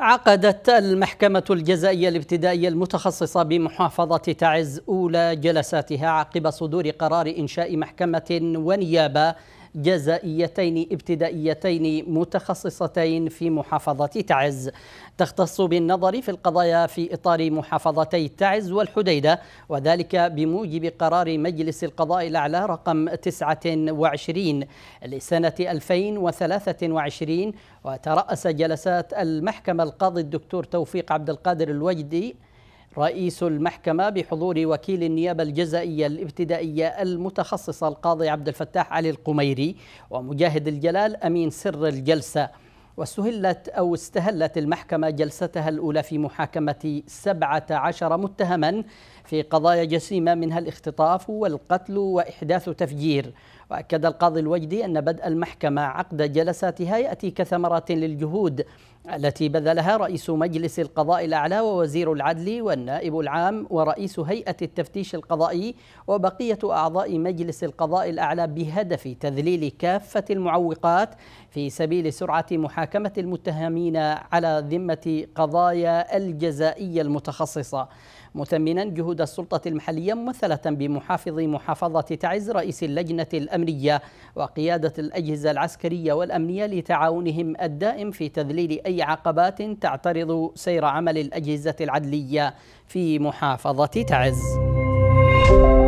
عقدت المحكمة الجزائية الابتدائية المتخصصة بمحافظة تعز أولى جلساتها عقب صدور قرار إنشاء محكمة ونيابة جزائيتين ابتدائيتين متخصصتين في محافظة تعز تختص بالنظر في القضايا في إطار محافظتي تعز والحديدة وذلك بموجب قرار مجلس القضاء الأعلى رقم 29 لسنة 2023 وترأس جلسات المحكمة القاضي الدكتور توفيق عبد القادر الوجدي رئيس المحكمة بحضور وكيل النيابة الجزائية الابتدائية المتخصصة القاضي عبد الفتاح علي القميري ومجاهد الجلال أمين سر الجلسة وسهلت أو استهلت المحكمة جلستها الأولى في محاكمة 17 متهما في قضايا جسيمة منها الاختطاف والقتل وإحداث تفجير وأكد القاضي الوجدي أن بدء المحكمة عقد جلساتها يأتي كثمرة للجهود التي بذلها رئيس مجلس القضاء الأعلى ووزير العدل والنائب العام ورئيس هيئة التفتيش القضائي وبقية أعضاء مجلس القضاء الأعلى بهدف تذليل كافة المعوقات في سبيل سرعة محاكمة محاكمة المتهمين على ذمة قضايا الجزائية المتخصصة مثمنا جهود السلطة المحلية ممثلة بمحافظ محافظة تعز رئيس اللجنة الأمنية وقيادة الأجهزة العسكرية والأمنية لتعاونهم الدائم في تذليل أي عقبات تعترض سير عمل الأجهزة العدلية في محافظة تعز.